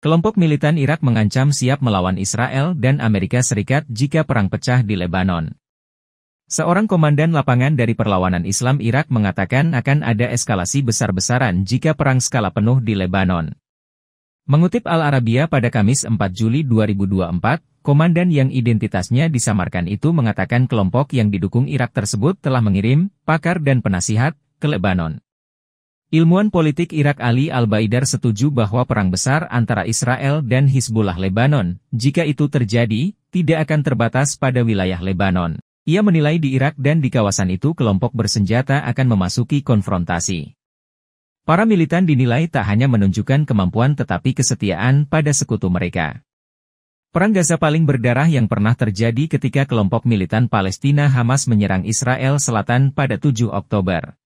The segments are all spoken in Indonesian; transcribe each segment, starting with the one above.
Kelompok militan Irak mengancam siap melawan Israel dan Amerika Serikat jika perang pecah di Lebanon. Seorang komandan lapangan dari perlawanan Islam Irak mengatakan akan ada eskalasi besar-besaran jika perang skala penuh di Lebanon. Mengutip Al-Arabiya pada Kamis 4 Juli 2024, komandan yang identitasnya disamarkan itu mengatakan kelompok yang didukung Irak tersebut telah mengirim pakar dan penasihat ke Lebanon. Ilmuwan politik Irak Ali Al-Baidar setuju bahwa perang besar antara Israel dan Hizbullah Lebanon, jika itu terjadi, tidak akan terbatas pada wilayah Lebanon. Ia menilai di Irak dan di kawasan itu kelompok bersenjata akan memasuki konfrontasi. Para militan dinilai tak hanya menunjukkan kemampuan tetapi kesetiaan pada sekutu mereka. Perang Gaza paling berdarah yang pernah terjadi ketika kelompok militan Palestina Hamas menyerang Israel Selatan pada 7 Oktober.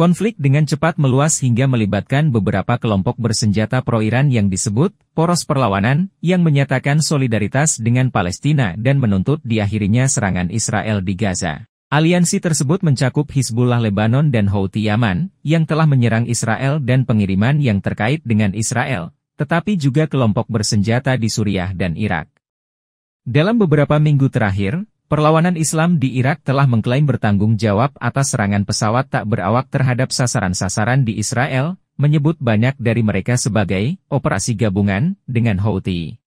Konflik dengan cepat meluas hingga melibatkan beberapa kelompok bersenjata pro-Iran yang disebut poros perlawanan, yang menyatakan solidaritas dengan Palestina dan menuntut diakhirinya serangan Israel di Gaza. Aliansi tersebut mencakup Hizbullah Lebanon dan Houthi Yaman, yang telah menyerang Israel dan pengiriman yang terkait dengan Israel, tetapi juga kelompok bersenjata di Suriah dan Irak. Dalam beberapa minggu terakhir, Perlawanan Islam di Irak telah mengklaim bertanggung jawab atas serangan pesawat tak berawak terhadap sasaran-sasaran di Israel, menyebut banyak dari mereka sebagai operasi gabungan dengan Houthi.